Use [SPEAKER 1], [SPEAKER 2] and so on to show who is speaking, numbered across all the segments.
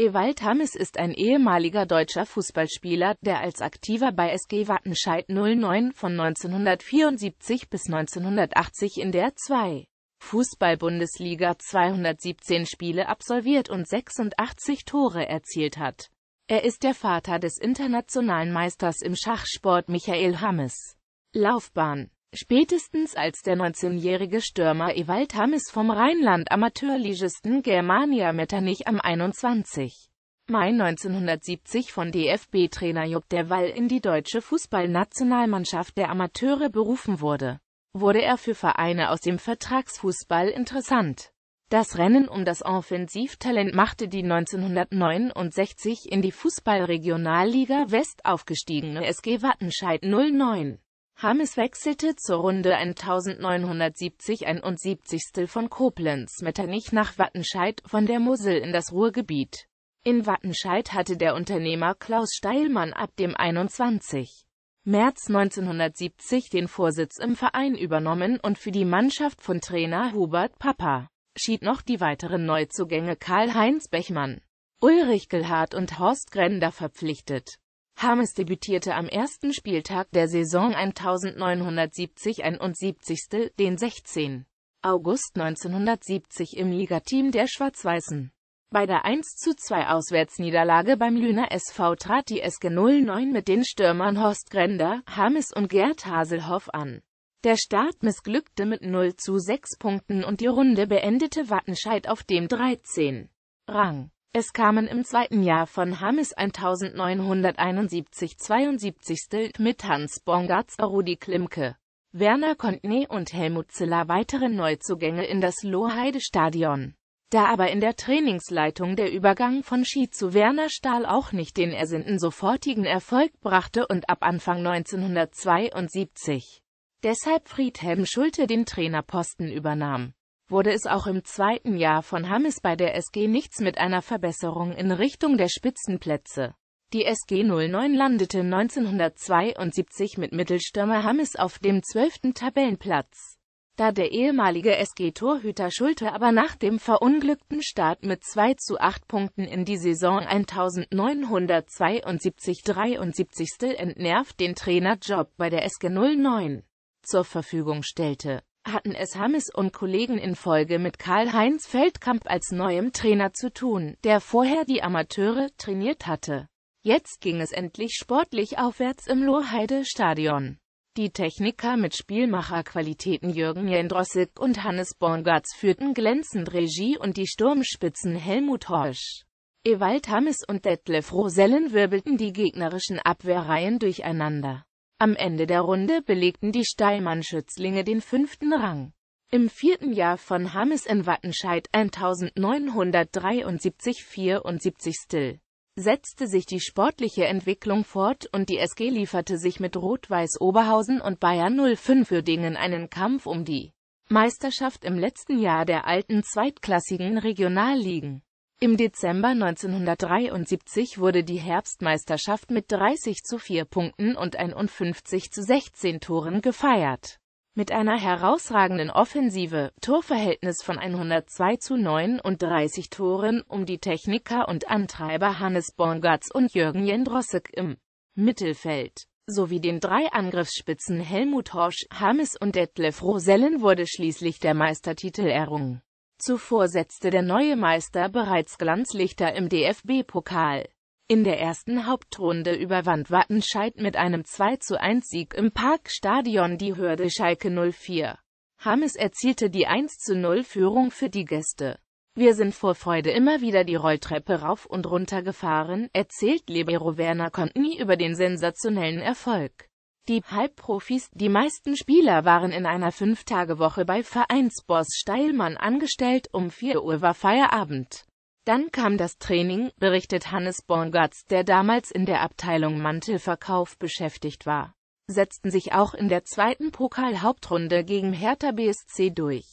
[SPEAKER 1] Ewald Hammes ist ein ehemaliger deutscher Fußballspieler, der als Aktiver bei SG Wattenscheid 09 von 1974 bis 1980 in der 2. Fußball-Bundesliga 217 Spiele absolviert und 86 Tore erzielt hat. Er ist der Vater des internationalen Meisters im Schachsport Michael Hammes. Laufbahn Spätestens als der 19-jährige Stürmer Ewald Hammes vom Rheinland Amateurligisten Germania Metternich am 21. Mai 1970 von DFB-Trainer Jupp Derwall in die deutsche Fußballnationalmannschaft der Amateure berufen wurde, wurde er für Vereine aus dem Vertragsfußball interessant. Das Rennen um das Offensivtalent machte die 1969 in die Fußballregionalliga West aufgestiegene SG Wattenscheid 09. Hames wechselte zur Runde 1970 71. von Koblenz Metternich nach Wattenscheid von der Mosel in das Ruhrgebiet. In Wattenscheid hatte der Unternehmer Klaus Steilmann ab dem 21. März 1970 den Vorsitz im Verein übernommen und für die Mannschaft von Trainer Hubert Papa schied noch die weiteren Neuzugänge Karl-Heinz Bechmann, Ulrich Gelhardt und Horst Grender verpflichtet. Hames debütierte am ersten Spieltag der Saison 1970-71, den 16. August 1970 im Ligateam der Schwarz-Weißen. Bei der 1 zu 2 Auswärtsniederlage beim Lüner SV trat die SG 09 mit den Stürmern Horst Grender, Hames und Gerd Haselhoff an. Der Start missglückte mit 0 zu 6 Punkten und die Runde beendete Wattenscheid auf dem 13. Rang. Es kamen im zweiten Jahr von Hammes 1971-72 Stilt mit Hans Bongartz, Rudi Klimke, Werner Kontney und Helmut Ziller weitere Neuzugänge in das Loheide-Stadion. Da aber in der Trainingsleitung der Übergang von Ski zu Werner Stahl auch nicht den ersinnten sofortigen Erfolg brachte und ab Anfang 1972 deshalb Friedhelm Schulte den Trainerposten übernahm wurde es auch im zweiten Jahr von Hammes bei der SG nichts mit einer Verbesserung in Richtung der Spitzenplätze. Die SG 09 landete 1972 mit Mittelstürmer Hammes auf dem zwölften Tabellenplatz. Da der ehemalige SG-Torhüter Schulte aber nach dem verunglückten Start mit 2 zu 8 Punkten in die Saison 1972-73 entnervt den Trainerjob bei der SG 09 zur Verfügung stellte hatten es Hammes und Kollegen in Folge mit Karl-Heinz Feldkamp als neuem Trainer zu tun, der vorher die Amateure trainiert hatte. Jetzt ging es endlich sportlich aufwärts im Lohrheide-Stadion. Die Techniker mit Spielmacherqualitäten Jürgen Jendrossik und Hannes Borngartz führten glänzend Regie und die Sturmspitzen Helmut Horsch. Ewald Hammes und Detlef Rosellen wirbelten die gegnerischen Abwehrreihen durcheinander. Am Ende der Runde belegten die Steilmann-Schützlinge den fünften Rang. Im vierten Jahr von Hammes in Wattenscheid 1973-74 Still setzte sich die sportliche Entwicklung fort und die SG lieferte sich mit Rot-Weiß Oberhausen und Bayern 05 Uerdingen einen Kampf um die Meisterschaft im letzten Jahr der alten zweitklassigen Regionalligen. Im Dezember 1973 wurde die Herbstmeisterschaft mit 30 zu 4 Punkten und 51 zu 16 Toren gefeiert. Mit einer herausragenden Offensive, Torverhältnis von 102 zu 9 und 30 Toren, um die Techniker und Antreiber Hannes Borngatz und Jürgen Jendrossek im Mittelfeld sowie den drei Angriffsspitzen Helmut Horsch, Hames und Detlef Rosellen wurde schließlich der Meistertitel errungen. Zuvor setzte der neue Meister bereits Glanzlichter im DFB-Pokal. In der ersten Hauptrunde überwand Wattenscheid mit einem 2 1 Sieg im Parkstadion die Hürde Schalke 04. Hammes erzielte die 1 0 Führung für die Gäste. Wir sind vor Freude immer wieder die Rolltreppe rauf und runter gefahren, erzählt Libero Werner Kontny über den sensationellen Erfolg die Halbprofis, die meisten Spieler waren in einer Fünftagewoche bei Vereinsboss Steilmann angestellt, um 4 Uhr war Feierabend. Dann kam das Training, berichtet Hannes Borngatz, der damals in der Abteilung Mantelverkauf beschäftigt war. Setzten sich auch in der zweiten Pokalhauptrunde gegen Hertha BSC durch.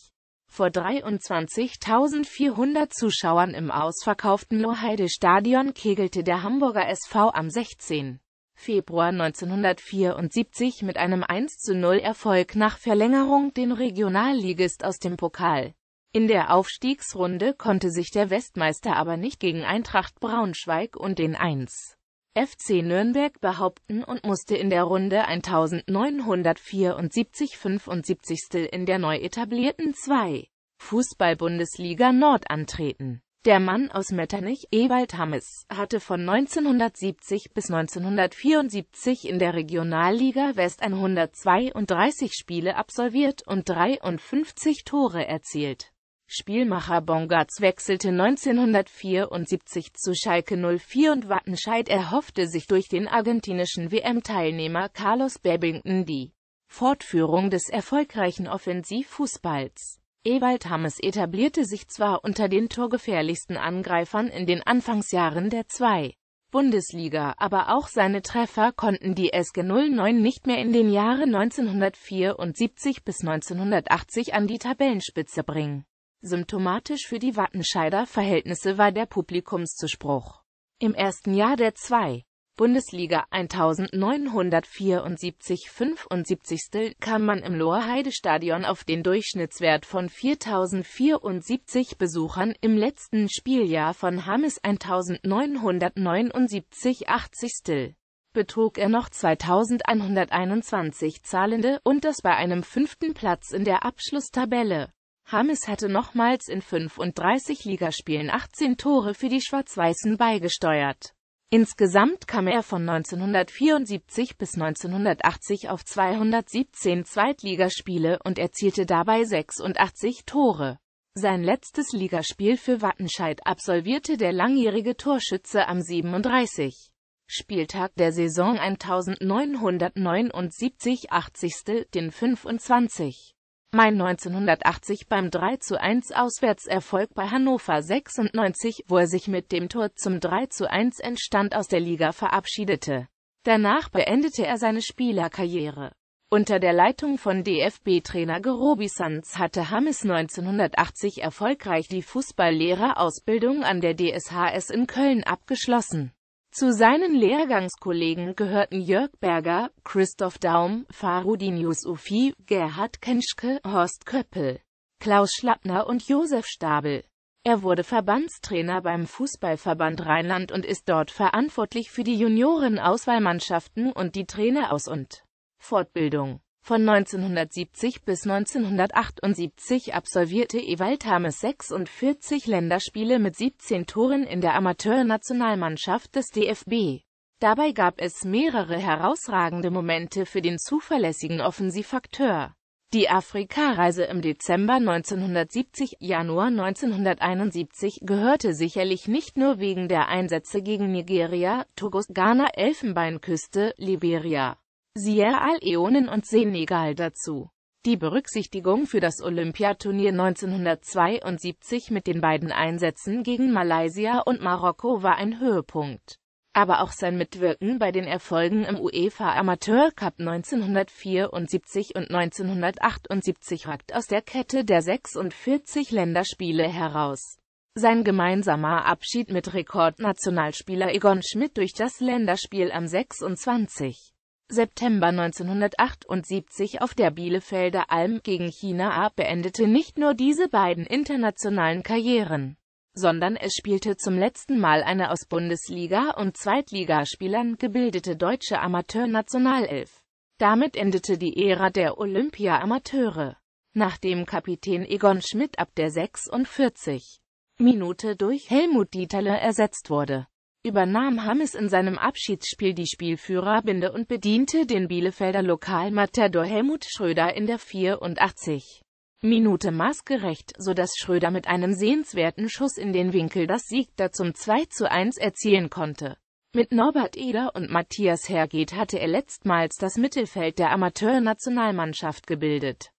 [SPEAKER 1] Vor 23.400 Zuschauern im ausverkauften Loheide-Stadion kegelte der Hamburger SV am 16. Februar 1974 mit einem 1 zu 0 erfolg nach Verlängerung den Regionalligist aus dem Pokal. In der Aufstiegsrunde konnte sich der Westmeister aber nicht gegen Eintracht Braunschweig und den 1. FC Nürnberg behaupten und musste in der Runde 1974 75. in der neu etablierten 2. Fußball-Bundesliga Nord antreten der Mann aus Metternich, Ewald Hammes, hatte von 1970 bis 1974 in der Regionalliga West 132 Spiele absolviert und 53 Tore erzielt. Spielmacher Bongartz wechselte 1974 zu Schalke 04 und Wattenscheid erhoffte sich durch den argentinischen WM-Teilnehmer Carlos Babington die Fortführung des erfolgreichen Offensivfußballs. Ewald Hammes etablierte sich zwar unter den torgefährlichsten Angreifern in den Anfangsjahren der 2. Bundesliga, aber auch seine Treffer konnten die SG 09 nicht mehr in den Jahren 1974 bis 1980 an die Tabellenspitze bringen. Symptomatisch für die Wattenscheider Verhältnisse war der Publikumszuspruch. Im ersten Jahr der 2. Bundesliga 1974 75. kam man im Lohrheide-Stadion auf den Durchschnittswert von 4.074 Besuchern, im letzten Spieljahr von Hammes 1979 80. betrug er noch 2.121 Zahlende, und das bei einem fünften Platz in der Abschlusstabelle. Hammes hatte nochmals in 35 Ligaspielen 18 Tore für die Schwarz-Weißen beigesteuert Insgesamt kam er von 1974 bis 1980 auf 217 Zweitligaspiele und erzielte dabei 86 Tore. Sein letztes Ligaspiel für Wattenscheid absolvierte der langjährige Torschütze am 37. Spieltag der Saison 1979-80. den 25. Mai 1980 beim 3 zu 1 Auswärtserfolg bei Hannover 96, wo er sich mit dem Tor zum 3 zu 1 Entstand aus der Liga verabschiedete. Danach beendete er seine Spielerkarriere. Unter der Leitung von DFB-Trainer Gerobi Sanz hatte Hammes 1980 erfolgreich die Fußballlehrerausbildung an der DSHS in Köln abgeschlossen. Zu seinen Lehrgangskollegen gehörten Jörg Berger, Christoph Daum, Farudin Yusufi, Gerhard Kenschke, Horst Köppel, Klaus Schlappner und Josef Stabel. Er wurde Verbandstrainer beim Fußballverband Rheinland und ist dort verantwortlich für die Juniorenauswahlmannschaften und die Traineraus- und Fortbildung. Von 1970 bis 1978 absolvierte Ewald Tames 46 Länderspiele mit 17 Toren in der Amateurnationalmannschaft des DFB. Dabei gab es mehrere herausragende Momente für den zuverlässigen Offensivakteur. Die Afrikareise im Dezember 1970, Januar 1971 gehörte sicherlich nicht nur wegen der Einsätze gegen Nigeria, Togos, Ghana, Elfenbeinküste, Liberia Sierra Leone und Senegal dazu. Die Berücksichtigung für das Olympiaturnier 1972 mit den beiden Einsätzen gegen Malaysia und Marokko war ein Höhepunkt. Aber auch sein Mitwirken bei den Erfolgen im UEFA Amateur Cup 1974 und 1978 ragt aus der Kette der 46 Länderspiele heraus. Sein gemeinsamer Abschied mit Rekordnationalspieler Egon Schmidt durch das Länderspiel am 26. September 1978 auf der Bielefelder Alm gegen China ab beendete nicht nur diese beiden internationalen Karrieren, sondern es spielte zum letzten Mal eine aus Bundesliga- und Zweitligaspielern gebildete deutsche Amateurnationalelf. Damit endete die Ära der Olympia-Amateure. Nachdem Kapitän Egon Schmidt ab der 46. Minute durch Helmut Dieterle ersetzt wurde übernahm Hammes in seinem Abschiedsspiel die Spielführerbinde und bediente den Bielefelder Lokalmatador Helmut Schröder in der 84. Minute maßgerecht, so dass Schröder mit einem sehenswerten Schuss in den Winkel das Sieg da zum 2 zu 1 erzielen konnte. Mit Norbert Eder und Matthias Hergeht hatte er letztmals das Mittelfeld der Amateurnationalmannschaft gebildet.